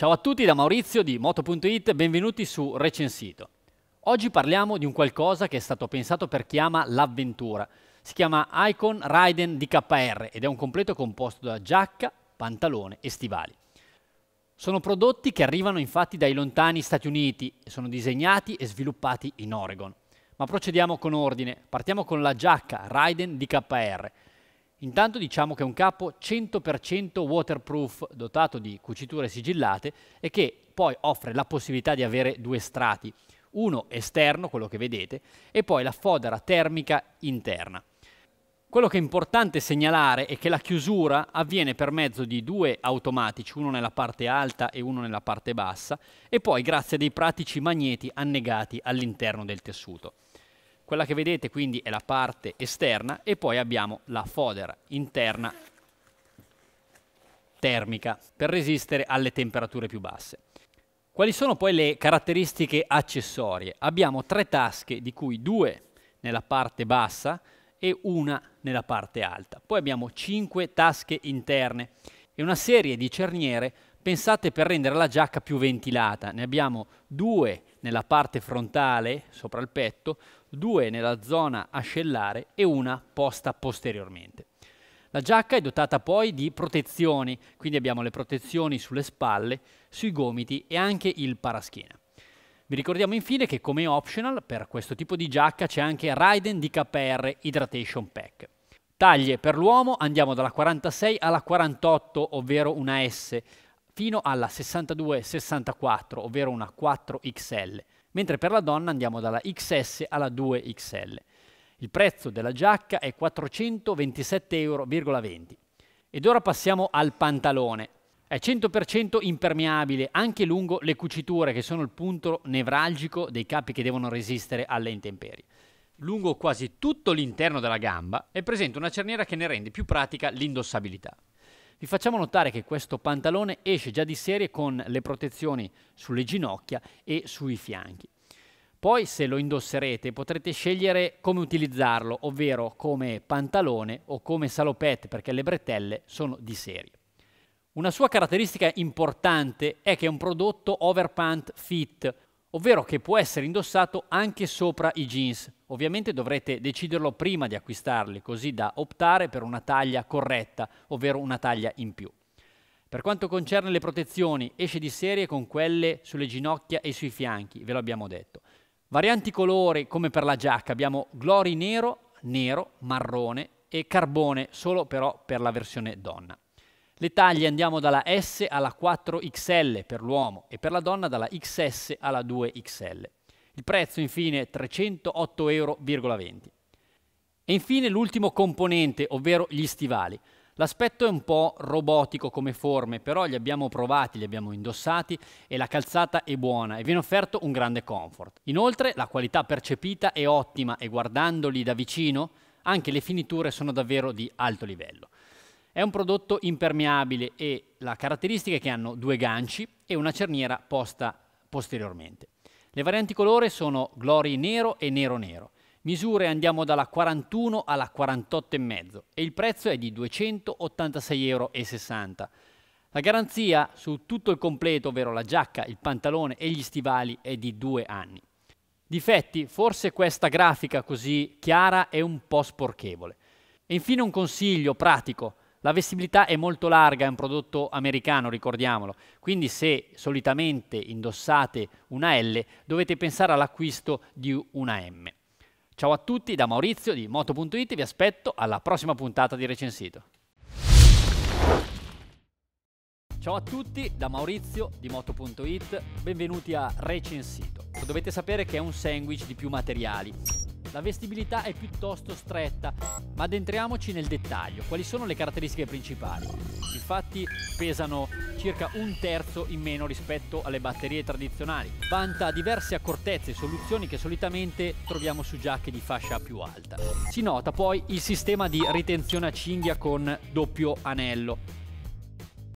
Ciao a tutti da Maurizio di Moto.it, benvenuti su Recensito. Oggi parliamo di un qualcosa che è stato pensato per chi ama l'avventura. Si chiama Icon Raiden DKR ed è un completo composto da giacca, pantalone e stivali. Sono prodotti che arrivano infatti dai lontani Stati Uniti e sono disegnati e sviluppati in Oregon. Ma procediamo con ordine. Partiamo con la giacca Raiden DKR Intanto diciamo che è un capo 100% waterproof dotato di cuciture sigillate e che poi offre la possibilità di avere due strati, uno esterno, quello che vedete, e poi la fodera termica interna. Quello che è importante segnalare è che la chiusura avviene per mezzo di due automatici, uno nella parte alta e uno nella parte bassa, e poi grazie a dei pratici magneti annegati all'interno del tessuto. Quella che vedete quindi è la parte esterna e poi abbiamo la fodera interna termica per resistere alle temperature più basse. Quali sono poi le caratteristiche accessorie? Abbiamo tre tasche di cui due nella parte bassa e una nella parte alta. Poi abbiamo cinque tasche interne e una serie di cerniere pensate per rendere la giacca più ventilata. Ne abbiamo due nella parte frontale, sopra il petto, due nella zona ascellare e una posta posteriormente. La giacca è dotata poi di protezioni, quindi abbiamo le protezioni sulle spalle, sui gomiti e anche il paraschiena. Vi ricordiamo infine che come optional per questo tipo di giacca c'è anche Raiden DKR Hydration Pack. Taglie per l'uomo andiamo dalla 46 alla 48, ovvero una S, fino alla 62-64, ovvero una 4XL, mentre per la donna andiamo dalla XS alla 2XL. Il prezzo della giacca è 427,20 euro. Ed ora passiamo al pantalone. È 100% impermeabile anche lungo le cuciture, che sono il punto nevralgico dei capi che devono resistere alle intemperie. Lungo quasi tutto l'interno della gamba è presente una cerniera che ne rende più pratica l'indossabilità. Vi facciamo notare che questo pantalone esce già di serie con le protezioni sulle ginocchia e sui fianchi. Poi se lo indosserete potrete scegliere come utilizzarlo, ovvero come pantalone o come salopette perché le bretelle sono di serie. Una sua caratteristica importante è che è un prodotto overpant fit, ovvero che può essere indossato anche sopra i jeans. Ovviamente dovrete deciderlo prima di acquistarli, così da optare per una taglia corretta, ovvero una taglia in più. Per quanto concerne le protezioni, esce di serie con quelle sulle ginocchia e sui fianchi, ve lo abbiamo detto. Varianti colori come per la giacca, abbiamo glory nero, nero, marrone e carbone, solo però per la versione donna. Le taglie andiamo dalla S alla 4XL per l'uomo e per la donna dalla XS alla 2XL. Il prezzo infine 308,20 euro. E infine l'ultimo componente, ovvero gli stivali. L'aspetto è un po' robotico come forme, però li abbiamo provati, li abbiamo indossati e la calzata è buona e viene offerto un grande comfort. Inoltre la qualità percepita è ottima e guardandoli da vicino anche le finiture sono davvero di alto livello. È un prodotto impermeabile e la caratteristica è che hanno due ganci e una cerniera posta posteriormente. Le varianti colore sono Glory nero e nero nero. Misure andiamo dalla 41 alla 48,5 e il prezzo è di 286,60 euro. La garanzia su tutto il completo, ovvero la giacca, il pantalone e gli stivali, è di due anni. Difetti, forse questa grafica così chiara è un po' sporchevole. E infine un consiglio pratico. La vestibilità è molto larga, è un prodotto americano, ricordiamolo, quindi se solitamente indossate una L dovete pensare all'acquisto di una M. Ciao a tutti da Maurizio di Moto.it, vi aspetto alla prossima puntata di Recensito. Ciao a tutti da Maurizio di Moto.it, benvenuti a Recensito. Dovete sapere che è un sandwich di più materiali la vestibilità è piuttosto stretta, ma addentriamoci nel dettaglio. Quali sono le caratteristiche principali? Infatti pesano circa un terzo in meno rispetto alle batterie tradizionali. Vanta diverse accortezze e soluzioni che solitamente troviamo su giacche di fascia più alta. Si nota poi il sistema di ritenzione a cinghia con doppio anello